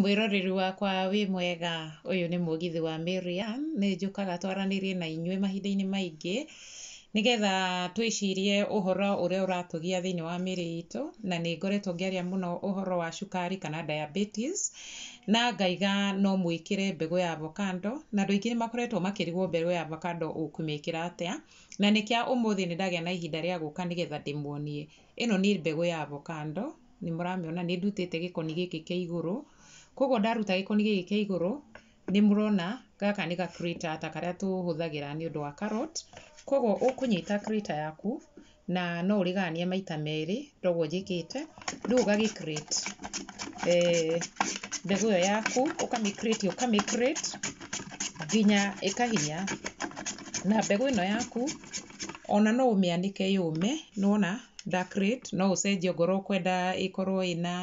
mwĩroreri wakwa wĩ mwega ũyũ nĩ mũgithi wa Miriam nĩ njũkaga twaranĩrie na inyuĩ mahinda-inĩ maingĩ nĩgetha twĩcirie ũhoro ũrĩa ũratũgia thĩinĩ wa mĩĩrĩ itũ na nĩ ngoretwo ngĩaria mũno ũhoro wa cukari kana diabetes na ngaiga no mwĩkĩre mbegũ ya avocado na andũ aingĩ nĩ makoretwo makĩrigwo mbegũ ya avocado ũkũmĩkĩra atĩa na nĩkĩa ũmũthĩ nĩ ndagĩa na ihinda rĩa gũka nĩgetha ndĩmuonie ĩno nĩ mbegũ ya avocado nä må ona nä ndutä te gä koni gä kä kä igå koguo ndaruta gä koni gä kä kä igå nä må rona gaka nä ga ta karä a tå hå thagä ra nä å ndå wa carrot koguo å kå nyita yaku na no å rä gania maita merä ndoguo njä kä te rä u å gagä eh, mbegå ä yo yaku å kamä å kamä nginya ä kahinya na mbegå ä no yaku ona no ũmĩanĩke yũme nĩwona dakrit no ũcenjie ngorwo kwenda ĩkorwo ĩna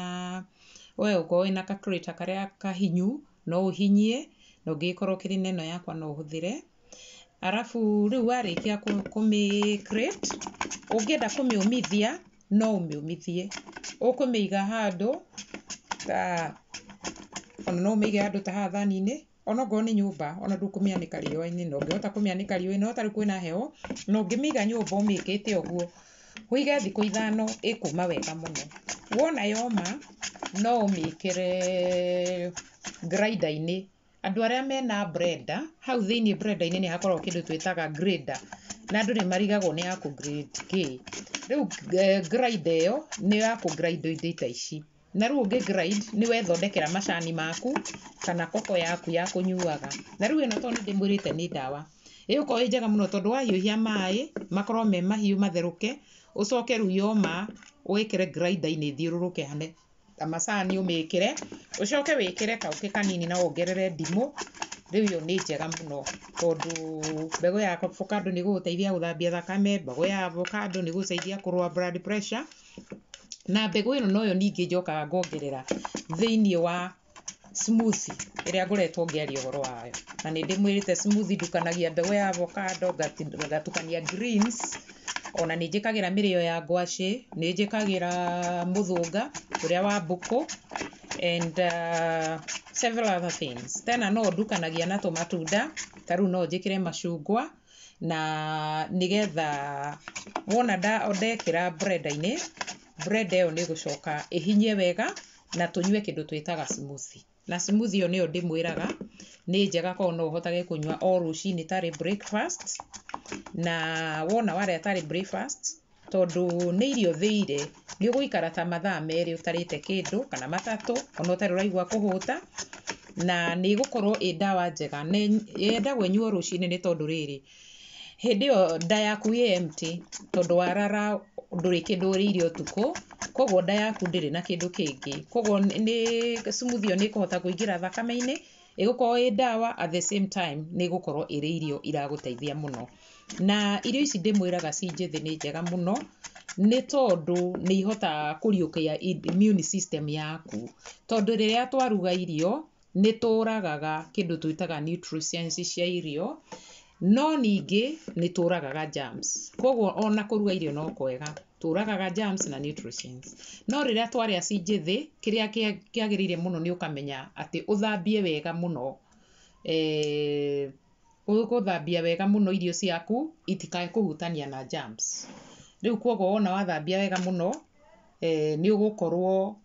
we ũkorwo ĩna kakrita karĩa kahinyu no ũhinyie na ũngĩgĩkorwo kĩrĩ neno yakwa no ũhũthĩre arabu rĩu warĩkia kũmĩkrit ũngĩenda kũmĩũmithia no ũmĩũmithie ũkũmĩiga handũ ta ona no ũmĩige handũ ta haha thani-inĩ ona ngorwo nĩ nyũmba ona ndũkũmĩanĩka riũa-inĩ na ũngĩhota kũmĩanĩka riũa-inĩ ota rĩu kwĩna heho na ũngĩmĩiga nyũmba ũmĩkĩte ũguo wĩige thikũ ithano ĩkuma wega mũno wona yoma no ũmĩkĩre grinder-inĩ andũ arĩa mena brenda hau thĩiniĩ brenda-inĩ nĩ hakoragwo kĩndũ twĩtaga grinder na andũ nĩ marigagwo nĩ ya kũ grade kĩ rĩu eh, grinder ĩyo nĩ ya kũ grade indo ta ici na rä u å ngä nä wethondekera macani maku kana koko yaku ya kå nyuaga na rä u ä no tondå nä ndä nä ndawa ä å njega må no tondå wahiåhia maä makorwo me mahiå matherũke å coke rä u yoma å gä kä re thiå rå rå ke hane macani å mä kä re å coke wä kä re kaå kä kanini na wongerere ndimå rä u ä yo nä njega må no tondå mbegå ya avocado nä gå gå teithia gå thambia thakame mbegå ya avocado nä gå teithia kå rå a na mbegå ä no noyo ningä njokaga ngongerera thä wa smoothie ngä ngoretwo å horo wayo na mwä rä smoothie ndukanagia mbegũ ya avocado ngatukania greens ona mä rä o ya ngwacĩ nĩ njĩkagĩra mũthũnga ũrĩa wa mbũkũ and uh, several other things tena no ndukanagia na tũmatunda ta rĩu no re macungwa na getha wona ndekĩra brenda-inĩ blender ĩyo nĩ ĩgũcoka ĩhinye wega na tũnyue kĩndũ twĩtaga smoothie na smoothie ĩyo nĩyo ndĩmwĩraga nĩ njega korwo no ũhotage kũnyua o rũciinĩ tarĩ breakfast na wona warĩa tarĩ breakfast tondũ nĩ irio thĩire nĩ ũgũikara ta mathaa merĩ ũtarĩte kĩndũ kana matatũ ona ũtarĩ ũraigua kũhũta na nĩ ĩgũkorwo ĩ ndawa njega yendagwo ĩnyuo rũciinĩ nĩ tondũ rĩrĩ hĩndĩ ĩyo nda yaku ĩ empty tondũ warara ndũrĩ kĩndũ ũrĩire ũtukũ koguo nda yaku ndĩrĩ na kĩndũ kĩngĩ koguo nĩ smoothie ĩyo nĩ ĩkũhota kũingĩra thakame-inĩ ĩgũkorwo ĩ ndawa at the same time nĩ ĩgũkorwo ĩrĩ irio iragũteithia mũno na irio ici ndĩmwĩraga ci njĩthĩ nĩ njega mũno nĩ tondũ nĩ ihotaga kũriũkia immune system yaku tondũ rĩrĩa twaruga irio nĩ tũragaga kĩndũ twĩtaga nutrients cia irio no ningä nä tå ragaga germs koguo ona kå ruga irio no kwega tå ragaga germs na nutrients no rä rä a twarä a ci njithä kä rä a kä agä rä ire må no nä å kamenya atä å thambie wega må no ee, gå thambia wega må no irio ciaku itikae kå hutania na germs rä u koguo wona wathambia wega må no ee, nä å gå korwo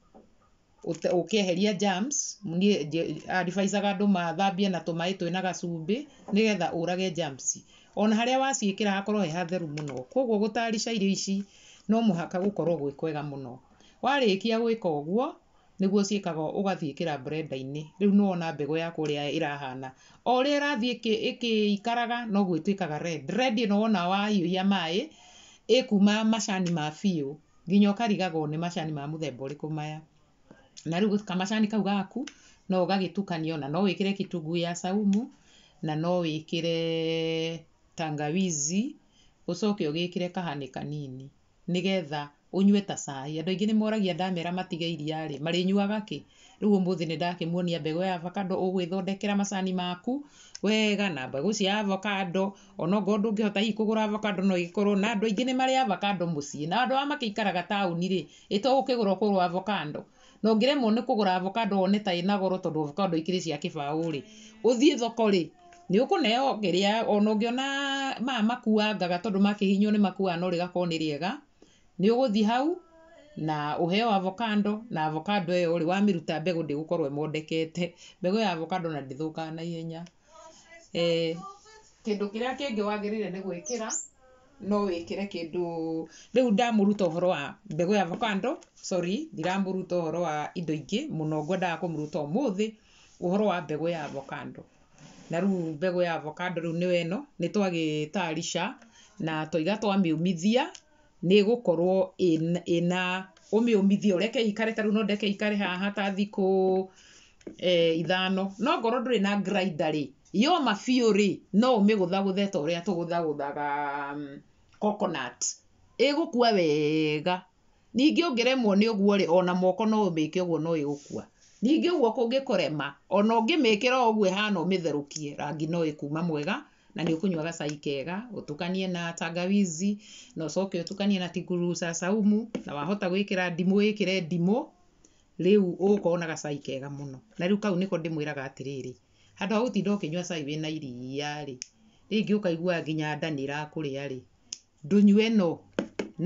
ukieheria germs niĩ advisaga andũ mathambie na tũmaĩ twĩna gacumbĩ nĩgetha ũrage germs ona harĩa waciĩkĩra hakorwo he hatheru mũno koguo gũtarisha irio ici no mũhaka gũkorwo gwĩ kwega mũno warĩkia gwĩka ũguo nĩguo ciĩkaga ũgathiĩkĩra blender-inĩ rĩu nĩ wona yaku ũrĩa ĩrahana o ũrĩa ĩrathiĩ ĩkĩikaraga noguo ĩtuĩkaga red red ĩno wona wahiũhia maĩ ĩkuma macani ma biũ nginya ũkarigagwo nĩ macani ma mũthemba ũrĩkũ maya na rä u kamacani kau gaku no å gagä na no wä kä re kä ya saumu na no wä kä re tangawizi å coke å gä kä re kahanä kanini nä getha å nyue ta cai andå aingä nä moragia ndamera matige iria-rä marä nyuaga kä rä u å må thä nä ndakä muonia mbegå ya avocado å gwä thondekera macani maku wega na mbegå cia avocado onongorwo ndå ngä hota hihi kå gå ra avocado no igä korwo na andå aingä nä marä avocado må ciä na andå a makä ikaraga taåni rä ä togå kä gå ra kå rwo avocado no ngĩremwo nĩ kũgũra avocado wone ta ĩna goro tondũ avocado ikĩrĩ cia kĩbaũ rĩ ũthiĩ thoko rĩ nĩ ũkũneo ngĩrĩa ona ũngĩona maya makuangaga tondũ makĩhinywo nĩ makuaga no rĩgakorwo nĩ rĩega nĩ ũgũthiĩ hau na ũheo avocado na avocado ĩyo rĩ wamĩruta mbegũ ndĩgũkorwo ĩmondekete mbegũ ya avocado na ndĩthũkaga na ihenya eh, kĩndũ kĩrĩa kĩngĩ wagĩrĩire nĩ gwĩkĩra no wikire kindu riu ndamuruta uhoro wa mbegu ya avocado sorry ndiramuruta uhoro wa indo ingi muno ngwendaga kumuruta umuthi uhoro wa mbegu ya avocado na riu mbegu ya avocado riu niwe ino ni twagitayarisha na twaiga twamiumithia ni gukorwo ina umiumithia ureke ikare ta riu no ndeke ikare haha ta thiku eh, ithano no ngorwo nduri na grinder ri yoma biũ rĩ no ũmĩgũthagũthe ta ũrĩa tũgũthagũthaga coconut ĩgũkua wega ningĩ ũngĩremwo ni uguo ri ona moko no umike uguo no ĩgũkua ningi uguo kũngĩkũrema ona ũngĩmĩkĩra ũguo ĩhana mitherukie rangi no ikuma mwega na nĩ ũkũnyua gacai kega utukanie na tangawizi na ũcoke utukanie na tinguru saumu na wahota gwĩkĩra ndimũ wĩkĩre ndimũ rĩu ũgũkorwo na gacai kega muno na riu kau nĩko ndĩmwĩraga atĩrĩrĩ handũ ha gũtinda ũkĩnyua cai wĩna iria ri rĩngĩ ukaigua nginya ndanira kuria ri ndũnyũ ĩno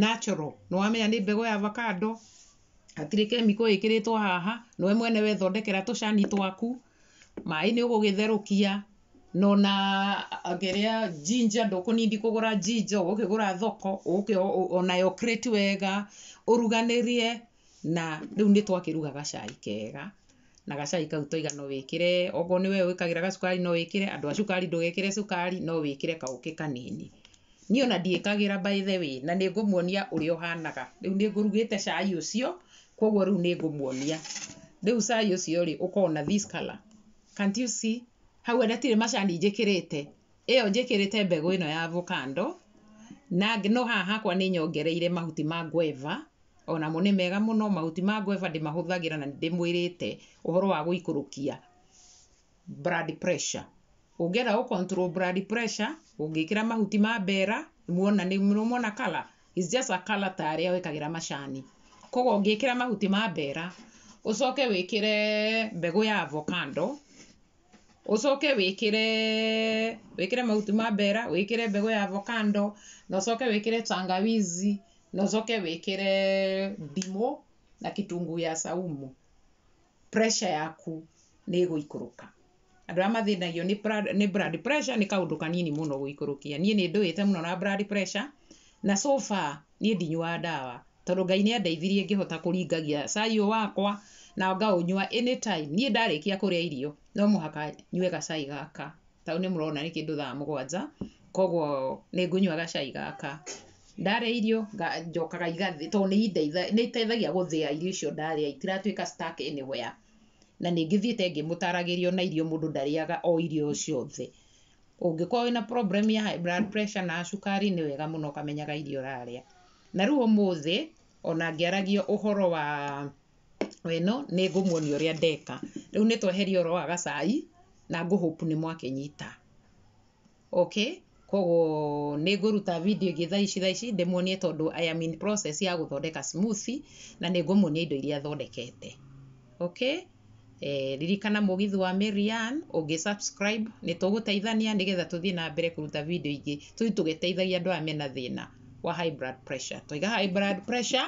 natural nĩ wamenya nĩ mbegũ ya avocado hatirĩ kemiko ĩkĩrĩtwo haha nĩwe mwene wethondekera tũcani twaku maĩ nĩ ũgũgĩtherũkia no na ngĩrĩa ginger ndũkũnindi kũgũra ginger ũgũkĩgũra thoko ũke onayo crate wega ũruganĩrie na rĩu nĩ twakĩruga gacai kega na gacai kau twaiga no wĩkĩre okorwo nĩwe wĩkagĩra gacukari no wĩkĩre andũ a cukari ndũgekĩre cukari no wĩkĩre kaũkĩ kanini ni ona ndiĩkagĩra by the way na nĩ ngũmuonia uri ũhanaga riu ni ngurugite cai ucio kwoguo riu ni ngũmuonia riu cai ucio ri ukona this color can't you see hau ndatire macani njĩkĩrĩte ĩyo njĩkĩrĩte mbegũ ino ya avocado na no haha hakwa nĩ nyongereire mahuti ma guava onamo nĩ mega mũno mahuti ma gweva guava ndĩmahũthagĩra na nĩndĩmwĩrĩte ũhoro wa gũikũrũkia blood pressure ũngĩenda gå control blood pressure ũngĩkĩra mahuti ma mbera muona nĩ muona color is just a color ta arĩa wĩkagĩra macani koguo ũngĩkĩra mahuti ma mbera ũcoke wĩkĩre mbegũ ya avocado ucoke wikire wikire mahuti ma mbera wikire mbegũ ya avocado na ucoke wikire tangawizi na ucoke wikire ndimu na kitunguu ya saumu pressure yaku nĩ ĩgũikũrũka andå arĩa mathĩnagio nĩ nĩ blood pressure nĩ kaũndũ kanini mũno gũikũrũkia niĩ nĩ ndũĩte mũno na blood pressure na so far niĩ ndinyuaga dawa tondũ ngai nĩ andeithirie ngĩhota kũringagia cai ũyũ wakwa na ngaũnyua anytime niĩ ndarĩkia kũrĩa irio no mũhaka nyue gacai gaka tau nĩ mũrona nĩ kĩndũ thaa mũgwanja koguo nĩ ngũnyua gacai gaka ndarĩa irio njokaga igathĩ tondũ nĩ iteithagia gũthĩa irio icio ndarĩa itiratuĩka stuck anywhere na ningithiete ngä thiä na irio mundu ndariaga o irio ciothe ũngĩkorwo na problem ya high blood pressure na sukari ni wega muno kamenyaga irio raria na ruo ũmũthĩ ona ngiaragio uhoro wa weno ni ngũmuonia ũrĩa ndeka riu ni tweheria ũhoro wa gacai na ngũhũpu nĩ mwakĩnyita okay koguo nĩ ngũruta video ingĩ thaa ici thaa ici ndĩmuonie tondu I am in process ya guthondeka smoothie na nĩ ngũmuonia indo iria thondekete okay eh, ririkana mũgithi wa Marian ũngĩ subscribe nĩ tũgũteithania nĩgetha tũthiĩ na mbere kuruta video ingi tũi tũgĩteithagia andũ amena thina wa high blood pressure twaiga high blood pressure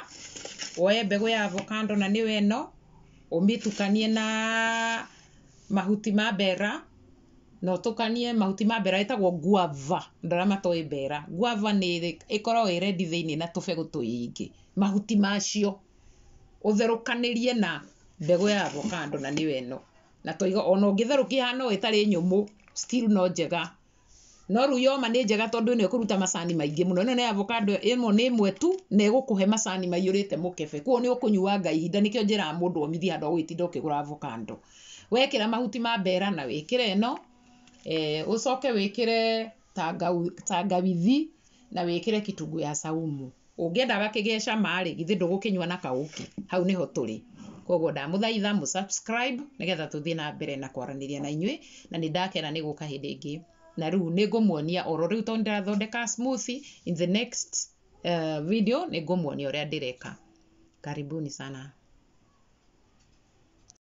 woye mbegũ ya avocado na niwe no umitukanie na mahuti ma mbera na ũtukanie mahuti ma mbera itagwo guava ndarama matoĩ mbera guava ni ikoro ĩ rendi thĩiniĩ na tũbegũ tũingĩ mahuti macio utherukanirie na mbegå ya avocado na nä weno na twaiga ona å ngä therå no ä nyå still no njega no rä yoma nä njega tondå ä no ä kå ruta macani maingä må no ä no nä avocado ä no nä mwe tu na ä gå kå he macani maiyå rä te må kebe kuo nä å kå nyuanga ihinda nä kä o njä raga må ndå omithia handå agå gä tinda å kä gå ra avocado wekä ra mahuti ma mbera na wä kä ra ä no å eh, coke wä kä re tangawithi na wä kä re kitungu ya saumu å ngä enda gakä gä ecamarä githä ndå gå kä nyua na kaå hau nä ho tå rä koguo ndamuthaitha mu subscribe nigetha tuthie na mbere na kwaranĩria na inyuä na nä ndakena nĩ gũka hĩndĩ ĩngĩ na nä ngå muonia oro rĩu tondũ ndĩrathondeka smoothie in the next uh, video rä a ndä reka karibuni sana